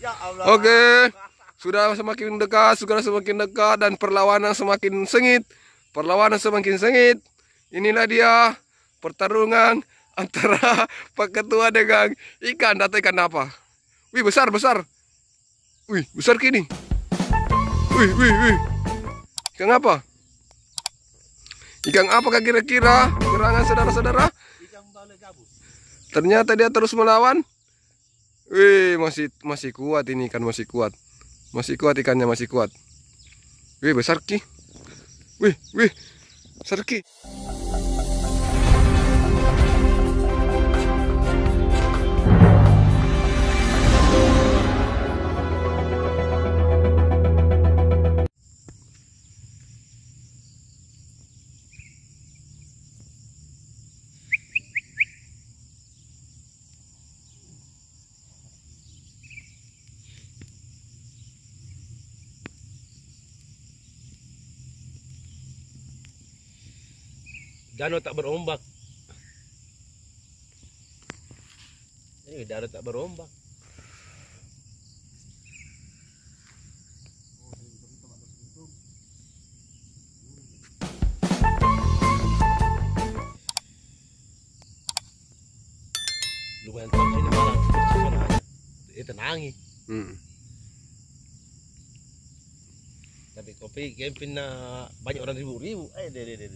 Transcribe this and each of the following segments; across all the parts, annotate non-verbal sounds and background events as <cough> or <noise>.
Ya Oke. Sudah semakin dekat, sudah semakin dekat dan perlawanan semakin sengit. Perlawanan semakin sengit. Inilah dia pertarungan <laughs> antara Pak Ketua dengan ikan. Data ikan apa? Wih, besar, besar. Wih, besar kini. Wih, wih, wih. Ikan apa? Ikan apakah kira-kira? Gerangan saudara-saudara? Ternyata dia terus melawan. Wih, masih masih kuat ini ikan masih kuat. Masih kuat ikannya masih kuat. Wih, besar ki. Wih, wih. Besar ki. danau tak berombak ini eh, darat tak berombak lumayan tahu ini malah itu hmm. tapi kopi kempin banyak orang ribu ribu eh deh deh deh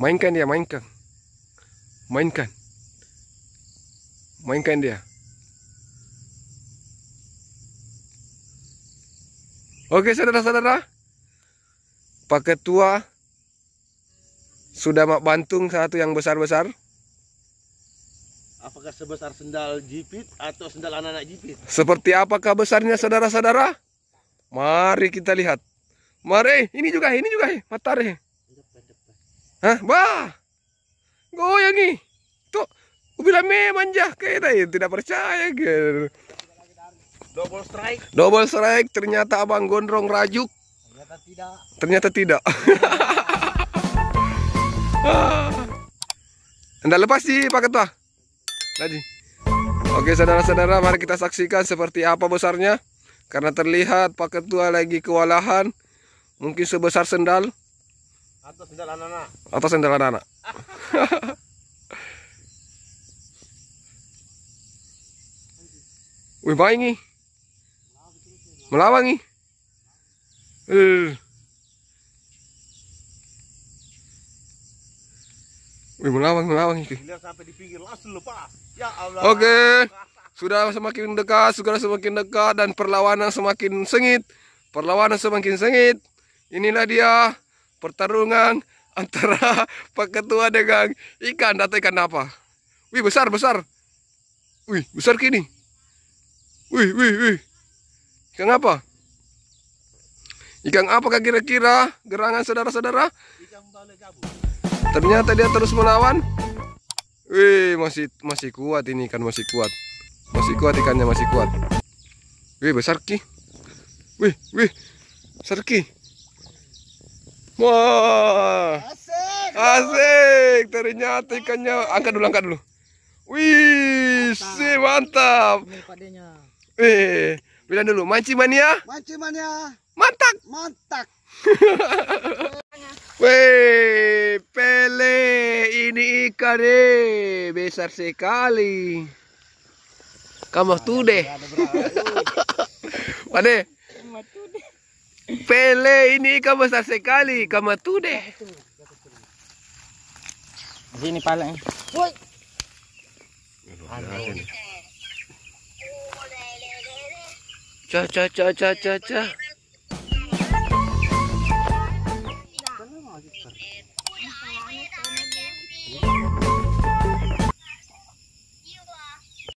mainkan dia mainkan mainkan mainkan dia Oke saudara-saudara Pak Ketua Sudah mak bantung satu yang besar-besar Apakah sebesar sendal jipit atau sendal anak-anak jipit? Seperti apakah besarnya saudara-saudara? Mari kita lihat Mari, ini juga, ini juga, matahari Hah, Bah! Goyang nih. Tuh, Bila me manja tidak percaya ke. Double strike. Double strike ternyata Abang Gondrong rajuk. Ternyata tidak. Ternyata tidak. Anda <laughs> lepas sih Pak Ketua. Lagi. Oke saudara-saudara mari kita saksikan seperti apa besarnya. Karena terlihat Pak Ketua lagi kewalahan. Mungkin sebesar sendal. Atau sendal anak-anak. Atau sendal anak-anak. <laughs> Wih baik nih. Melawang nih. Eh. Wih melawang melawang nih. sampai di pinggir langsung Ya Allah. Oke. Okay. Sudah semakin dekat, sudah semakin dekat dan perlawanan semakin sengit. Perlawanan semakin sengit. Inilah dia pertarungan antara <laughs> Pak Ketua dengan ikan atau ikan apa. Wih besar besar. Wih besar kini. Wih wih wih. Ikan apa? Ikan apa kira-kira gerangan saudara-saudara? Ternyata dia terus melawan. Wih masih masih kuat ini ikan masih kuat. Masih kuat ikannya masih kuat. Wih besar ki. Wih wih. Besar ki. Wah. Asik. Asik. Ternyata ikannya. Angkat dulu, angkat dulu. Wih, si mantap. Eh, bilang dulu, mancing mania. Mancing mania. Mantap. Mantap. <laughs> Wih, pele ini ikan deh, besar sekali. Kamu tuh deh. Pade. <laughs> Pele ini ikan besar sekali, ikan deh. Di sini paling. Woi. Cah cah cah cah cah cah.